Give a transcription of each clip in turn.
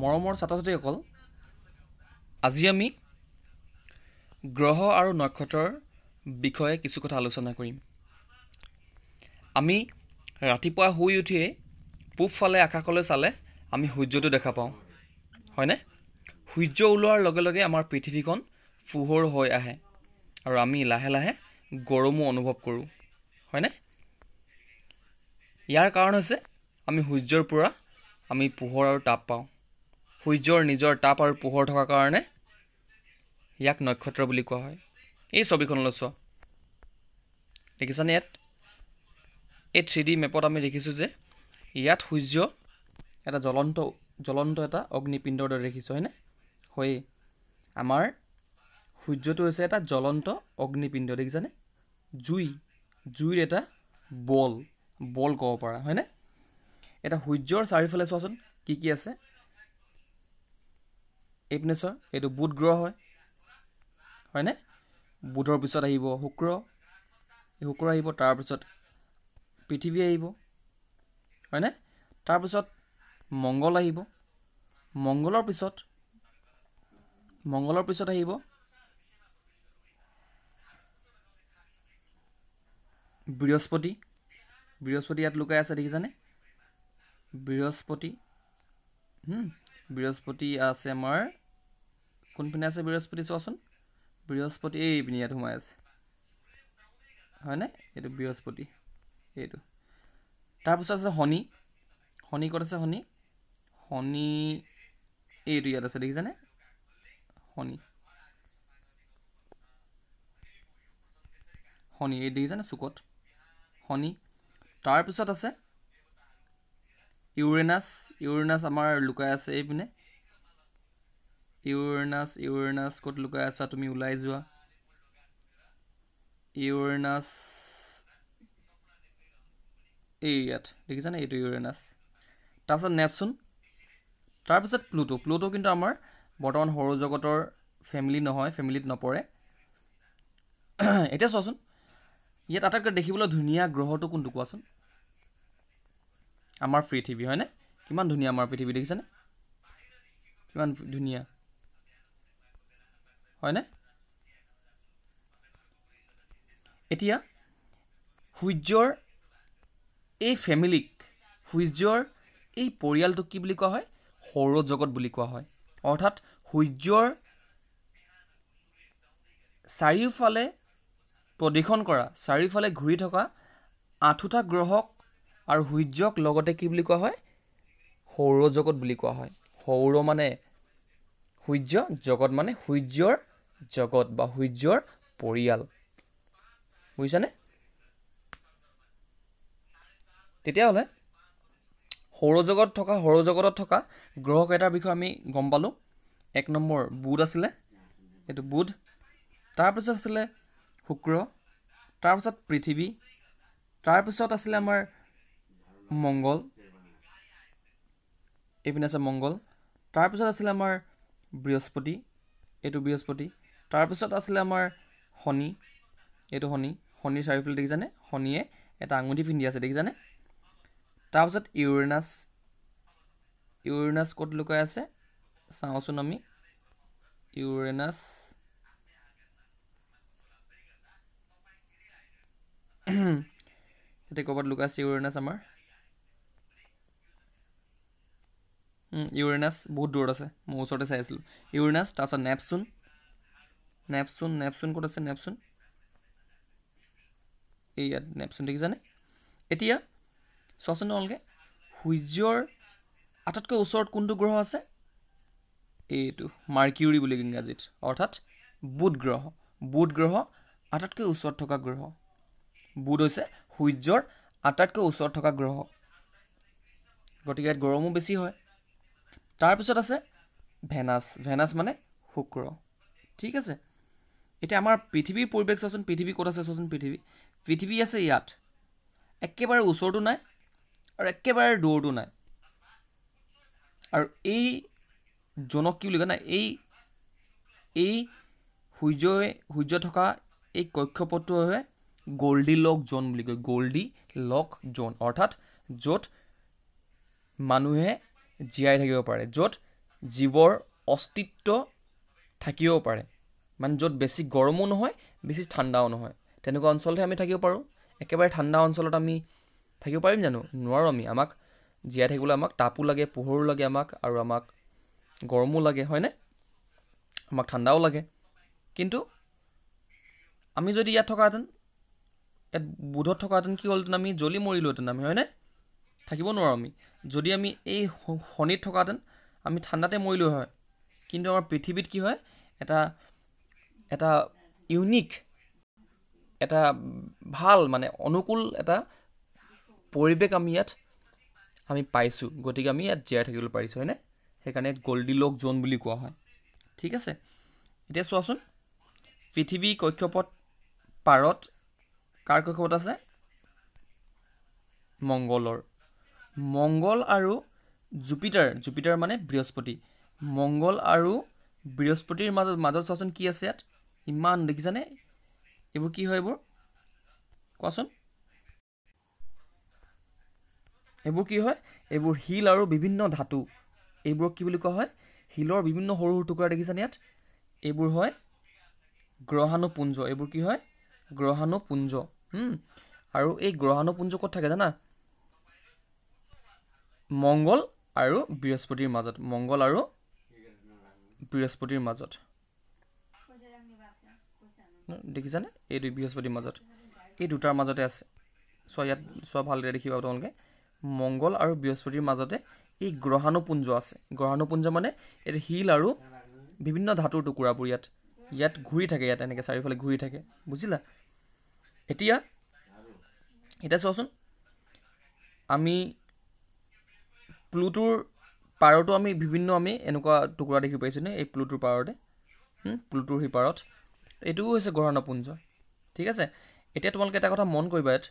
মৰমৰ ছাত্ৰ ছাত্ৰীসকল আজি আমি গ্ৰহ আৰু নক্ষত্ৰৰ বিষয়ে কিছু কথা আলোচনা কৰিম আমি ৰাতিপুৱা শুই উঠিয়েই পূবফালে আকাশলৈ চালে আমি সূৰ্যটো দেখা পাওঁ হয়নে সূৰ্য ওলোৱাৰ লগে লগে আমাৰ পৃথিৱীখন পোহৰ হৈ আহে আৰু আমি লাহে লাহে গৰমো অনুভৱ কৰোঁ হয়নে ইয়াৰ কাৰণ হৈছে আমি সূৰ্যৰ পৰা আমি পোহৰ আৰু তাপ পাওঁ সূৰ্যৰ নিজৰ তাপ আৰু পোহৰ থকাৰ কাৰণে ইয়াক নক্ষত্ৰ বুলি কোৱা হয় এই ছবিখনলৈ চোৱা দেখিছানে ইয়াত এই থ্ৰি ডি মেপত আমি দেখিছোঁ যে ইয়াত সূৰ্য এটা জ্বলন্ত জ্বলন্ত এটা অগ্নিপিণ্ডৰ দৰে দেখিছোঁ হয়নে হয়েই আমাৰ সূৰ্যটো হৈছে এটা জ্বলন্ত অগ্নিপিণ্ড দেখিছানে জুই জুইৰ এটা বল বল ক'ব পৰা হয়নে এটা সূৰ্যৰ চাৰিওফালে চোৱাচোন কি কি আছে এইপিনেছৰ এইটো বুধ গ্ৰহ হয় হয়নে বুধৰ পিছত আহিব শুক্ৰ শুক্ৰ আহিব তাৰপিছত পৃথিৱী আহিব হয়নে তাৰপিছত মংগল আহিব মংগলৰ পিছত মংগলৰ পিছত আহিব বৃহস্পতি বৃহস্পতি ইয়াত লুকাই আছে দেখিছানে বৃহস্পতি বৃহস্পতি আছে আমাৰ কোনপিনে আছে বৃহস্পতি চোৱাচোন বৃহস্পতি এইপিনে ইয়াত সোমাই আছে হয়নে এইটো বৃহস্পতি এইটো তাৰপিছত আছে শনি শনি ক'ত আছে শনি শনি এইটো ইয়াত আছে দেখিছেনে শনি শনি এই দেখিছেনে চুকত শনি তাৰপিছত আছে ইউৰেনাছ ইউৰেনাছ আমাৰ লুকাই আছে এইপিনে ইউৰনাছ ইউৰনাছ ক'ত লুকাই আছা তুমি ওলাই যোৱা ইউৰনাছ এই ইয়াত দেখিছানে এইটো ইউৰেনাছ তাৰপিছত নেপচুন তাৰপিছত প্লুটো প্লুটো কিন্তু আমাৰ বৰ্তমান সৌৰজগতৰ ফেমিলি নহয় ফেমিলিত নপৰে এতিয়া চোৱাচোন ইয়াত আটাইতকৈ দেখিবলৈ ধুনীয়া গ্ৰহটো কোনটো কোৱাচোন আমাৰ পৃথিৱী হয়নে কিমান ধুনীয়া আমাৰ পৃথিৱী দেখিছানে কিমান ধুনীয়া হয়নে এতিয়া সূৰ্যৰ এই ফেমিলিক সূৰ্যৰ এই পৰিয়ালটোক কি বুলি কোৱা হয় সৌৰজগত বুলি কোৱা হয় অৰ্থাৎ সূৰ্যৰ চাৰিওফালে প্ৰদীক্ষণ কৰা চাৰিওফালে ঘূৰি থকা আঠোটা গ্ৰহক আৰু সূৰ্যক লগতে কি বুলি কোৱা হয় সৌৰজগত বুলি কোৱা হয় সৌৰ মানে সূৰ্য জগত মানে সূৰ্যৰ জগত বা সূৰ্যৰ পৰিয়াল বুজিছানে তেতিয়াহ'লে সৌৰজগত থকা সৌৰজগতত থকা গ্ৰহকেইটাৰ বিষয়ে আমি গম পালোঁ এক নম্বৰ বুধ আছিলে এইটো বুধ তাৰপিছত আছিলে শুক্ৰ তাৰপিছত পৃথিৱী তাৰপিছত আছিলে আমাৰ মংগল এইপিনে আছে মংগল তাৰপিছত আছিলে আমাৰ বৃহস্পতি এইটো বৃহস্পতি তাৰপিছত আছিলে আমাৰ শনি এইটো শনি শনিৰ চাৰিওফালে দেখি জানে শনিয়ে এটা আঙুঠি পিন্ধি আছে দেখি দেখিছানে তাৰপিছত ইউৰেনাছ ইউৰেনাছ ক'ত লুকাই আছে চাওঁচোন আমি ইউৰেনাছ সিহঁতে ক'ৰবাত লুকাইছে ইউৰেনাছ আমাৰ ইউৰেনাছ বহুত দূৰত আছে মোৰ ওচৰতে চাই আছিলোঁ ইউৰেনাছ তাৰপিছত নেপচুন নেপচুন নেপচুন ক'ত আছে নেপচুন এই ইয়াত নেপচুন দেখিছানে এতিয়া চোৱাচোন তোমালোকে সূৰ্যৰ আটাইতকৈ ওচৰত কোনটো গ্ৰহ আছে এইটো মাৰ্কিউৰী বুলি ইংৰাজীত অৰ্থাৎ বুধ গ্ৰহ বুধ গ্ৰহ আটাইতকৈ ওচৰত থকা গ্ৰহ বুধ হৈছে সূৰ্যৰ আটাইতকৈ ওচৰত থকা গ্ৰহ গতিকে ইয়াত গৰমো বেছি হয় তাৰপিছত আছে ভেনাছ ভেনাছ মানে শুক্ৰ ঠিক আছে এতিয়া আমাৰ পৃথিৱীৰ পৰিৱেশ চোৱাচোন পৃথিৱী ক'ত আছে চোৱাচোন পৃথিৱী পৃথিৱী আছে ইয়াত একেবাৰে ওচৰতো নাই আৰু একেবাৰে দূৰতো নাই আৰু এই জনক কি বুলি কয় নাই এই এই সূৰ্যই সূৰ্য থকা এই কক্ষপথটো হয় গল্ডি লক জন বুলি কয় গল্ডি লক জন অৰ্থাৎ য'ত মানুহে জীয়াই থাকিব পাৰে য'ত জীৱৰ অস্তিত্ব থাকিব পাৰে মানে য'ত বেছি গৰমো নহয় বেছি ঠাণ্ডাও নহয় তেনেকুৱা অঞ্চলতহে আমি থাকিব পাৰোঁ একেবাৰে ঠাণ্ডা অঞ্চলত আমি থাকিব পাৰিম জানো নোৱাৰোঁ আমি আমাক জীয়াই থাকিবলৈ আমাক তাপো লাগে পোহৰো লাগে আমাক আৰু আমাক গৰমো লাগে হয়নে আমাক ঠাণ্ডাও লাগে কিন্তু আমি যদি ইয়াত থকাহেঁতেন ইয়াত বোধত থকাহেঁতেন কি হ'লহেঁতেন আমি জ্বলি মৰিলোহেঁতেন আমি হয়নে থাকিব নোৱাৰোঁ আমি যদি আমি এই শনিত থকাহেঁতেন আমি ঠাণ্ডাতে মৰিলোঁ হয় কিন্তু আমাৰ পৃথিৱীত কি হয় এটা এটা ইউনিক এটা ভাল মানে অনুকূল এটা পৰিৱেশ আমি ইয়াত আমি পাইছোঁ গতিকে আমি ইয়াত জীয়াই থাকিবলৈ পাৰিছোঁ হয়নে সেইকাৰণে গল্ডি লক জোন বুলি কোৱা হয় ঠিক আছে এতিয়া চোৱাচোন পৃথিৱী কক্ষপথ পাৰত কাৰ কক্ষপথ আছে মংগলৰ মংগল আৰু জুপিটাৰ জুপিটাৰ মানে বৃহস্পতি মংগল আৰু বৃহস্পতিৰ মাজত মাজত চোৱাচোন কি আছে ইয়াত ইমান দেখিছানে এইবোৰ কি হয় এইবোৰ কোৱাচোন এইবোৰ কি হয় এইবোৰ শিল আৰু বিভিন্ন ধাতু এইবোৰক কি বুলি কোৱা হয় শিলৰ বিভিন্ন সৰু সৰু টুকুৰা দেখিছানে ইয়াত এইবোৰ হয় গ্ৰহাণুপুঞ্জ এইবোৰ কি হয় গ্ৰহাণুপুঞ্জ আৰু এই গ্ৰহাণুপুঞ্জ ক'ত থাকে জানা মংগল আৰু বৃহস্পতিৰ মাজত মংগল আৰু বৃহস্পতিৰ মাজত দেখিছানে এই দুই বৃহস্পতিৰ মাজত এই দুটাৰ মাজতে আছে চোৱা ইয়াত চোৱা ভালদৰে দেখি পাব তোমালোকে মংগল আৰু বৃহস্পতিৰ মাজতে এই গ্ৰহাণুপুঞ্জ আছে গ্ৰহাণুপুঞ্জ মানে এই শিল আৰু বিভিন্ন ধাতুৰ টুকুৰাবোৰ ইয়াত ইয়াত ঘূৰি থাকে ইয়াত এনেকৈ চাৰিওফালে ঘূৰি থাকে বুজিলা এতিয়া এতিয়া চোৱাচোন আমি প্লুটোৰ পাৰতো আমি বিভিন্ন আমি এনেকুৱা টুকুৰা দেখি পাইছোঁ নে এই প্লুটোৰ পাৰতে প্লুটোৰ সিপাৰত এইটোও হৈছে গ্ৰহ নপুঞ্জ ঠিক আছে এতিয়া তোমালোকে এটা কথা মন কৰিবা ইয়াত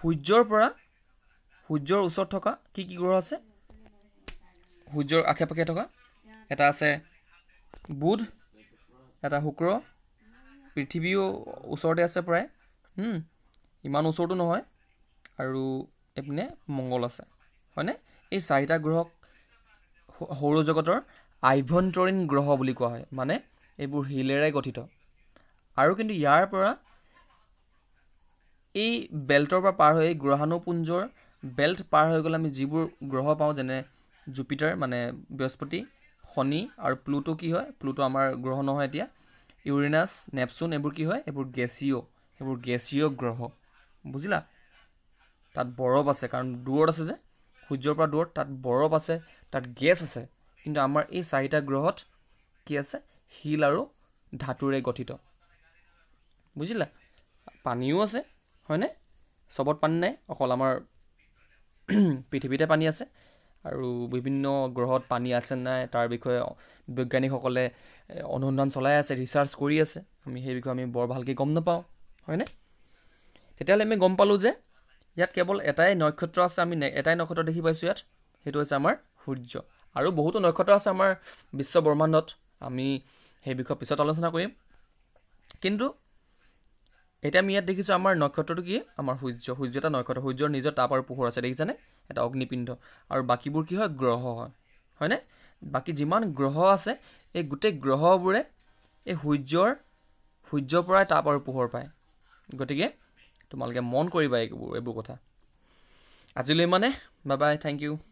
সূৰ্যৰ পৰা সূৰ্যৰ ওচৰত থকা কি কি গ্ৰহ আছে সূৰ্যৰ আশে পাশে থকা এটা আছে বুধ এটা শুক্ৰ পৃথিৱীও ওচৰতে আছে প্ৰায় ইমান ওচৰতো নহয় আৰু এইপিনে মংগল আছে হয়নে এই চাৰিটা গ্ৰহক সৌৰজগতৰ আভ্যন্তৰীণ গ্ৰহ বুলি কোৱা হয় মানে এইবোৰ শিলেৰে গঠিত আৰু কিন্তু ইয়াৰ পৰা এই বেল্টৰ পৰা পাৰ হৈ গ্ৰহাণুপুঞ্জৰ বেল্ট পাৰ হৈ গ'লে আমি যিবোৰ গ্ৰহ পাওঁ যেনে জুপিটাৰ মানে বৃহস্পতি শনি আৰু প্লুটো কি হয় প্লুটো আমাৰ গ্ৰহ নহয় এতিয়া ইউৰেনাছ নেপচুন এইবোৰ কি হয় এইবোৰ গেছিঅ' সেইবোৰ গেছিঅ' গ্ৰহ বুজিলা তাত বৰফ আছে কাৰণ দূৰত আছে যে সূৰ্যৰ পৰা দূৰত তাত বৰফ আছে তাত গেছ আছে কিন্তু আমাৰ এই চাৰিটা গ্ৰহত কি আছে শিল আৰু ধাতুৰে গঠিত বুজিলা পানীও আছে হয়নে চবত পানী নাই অকল আমাৰ পৃথিৱীতে পানী আছে আৰু বিভিন্ন গ্ৰহত পানী আছে নাই তাৰ বিষয়ে বৈজ্ঞানিকসকলে অনুসন্ধান চলাই আছে ৰিচাৰ্চ কৰি আছে আমি সেই বিষয়ে আমি বৰ ভালকৈ গম নাপাওঁ হয়নে তেতিয়াহ'লে আমি গম পালোঁ যে ইয়াত কেৱল এটাই নক্ষত্ৰ আছে আমি এটাই নক্ষত্ৰ দেখি পাইছোঁ ইয়াত সেইটো হৈছে আমাৰ সূৰ্য আৰু বহুতো নক্ষত্ৰ আছে আমাৰ বিশ্ব ব্ৰহ্মাণ্ডত আমি সেই বিষয়ে পিছত আলোচনা কৰিম কিন্তু এতিয়া আমি ইয়াত দেখিছোঁ আমাৰ নক্ষত্ৰটো কি আমাৰ সূৰ্য সূৰ্য এটা নক্ষত্ৰ সূৰ্যৰ নিজৰ তাপ আৰু পোহৰ আছে দেখিছানে এটা অগ্নিপিণ্ড আৰু বাকীবোৰ কি হয় গ্ৰহ হয়নে বাকী যিমান গ্ৰহ আছে এই গোটেই গ্ৰহবোৰে এই সূৰ্যৰ সূৰ্যৰ পৰাই তাপ আৰু পোহৰ পায় গতিকে তোমালোকে মন কৰিবা এইবোৰ এইবোৰ কথা আজিলৈ মানে বাই বাই থেংক ইউ